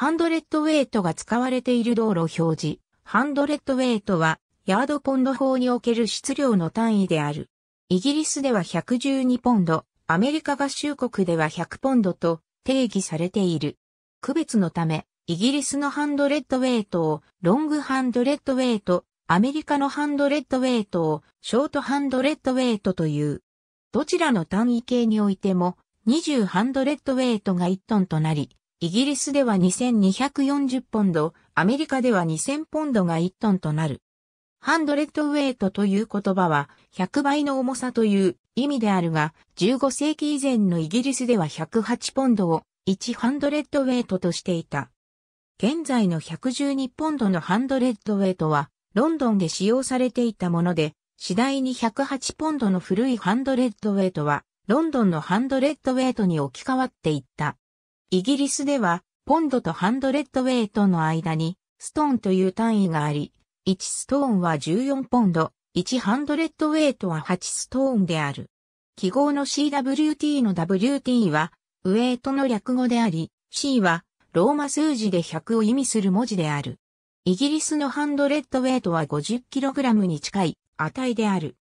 ハンドレッドウェイトが使われている道路表示。ハンドレッドウェイトは、ヤードポンド法における質量の単位である。イギリスでは112ポンド、アメリカ合衆国では100ポンドと定義されている。区別のため、イギリスのハンドレッドウェイトをロングハンドレッドウェイト、アメリカのハンドレッドウェイトをショートハンドレッドウェイトという。どちらの単位系においても20ハンドレッドウェイトが1トンとなり、イギリスでは2240ポンド、アメリカでは2000ポンドが1トンとなる。ハンドレッドウェイトという言葉は100倍の重さという意味であるが、15世紀以前のイギリスでは108ポンドを1ハンドレッドウェイトとしていた。現在の112ポンドのハンドレッドウェイトは、ロンドンで使用されていたもので、次第に108ポンドの古いハンドレッドウェイトは、ロンドンのハンドレッドウェイトに置き換わっていった。イギリスでは、ポンドとハンドレッドウェイトの間に、ストーンという単位があり、1ストーンは14ポンド、1ハンドレッドウェイトは8ストーンである。記号の CWT の WT は、ウェイトの略語であり、C は、ローマ数字で100を意味する文字である。イギリスのハンドレッドウェイトは 50kg に近い値である。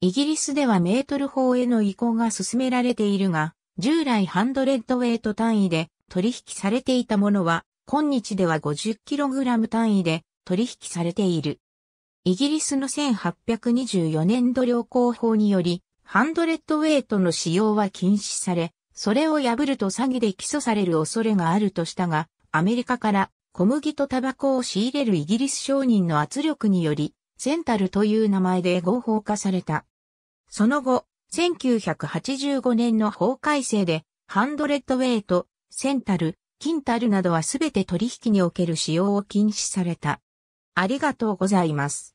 イギリスではメートル法への移行が進められているが、従来ハンドレッドウェイト単位で取引されていたものは、今日では 50kg 単位で取引されている。イギリスの1824年度良好法により、ハンドレッドウェイトの使用は禁止され、それを破ると詐欺で起訴される恐れがあるとしたが、アメリカから小麦とタバコを仕入れるイギリス商人の圧力により、センタルという名前で合法化された。その後、1985年の法改正で、ハンドレッドウェイト、センタル、キンタルなどはすべて取引における使用を禁止された。ありがとうございます。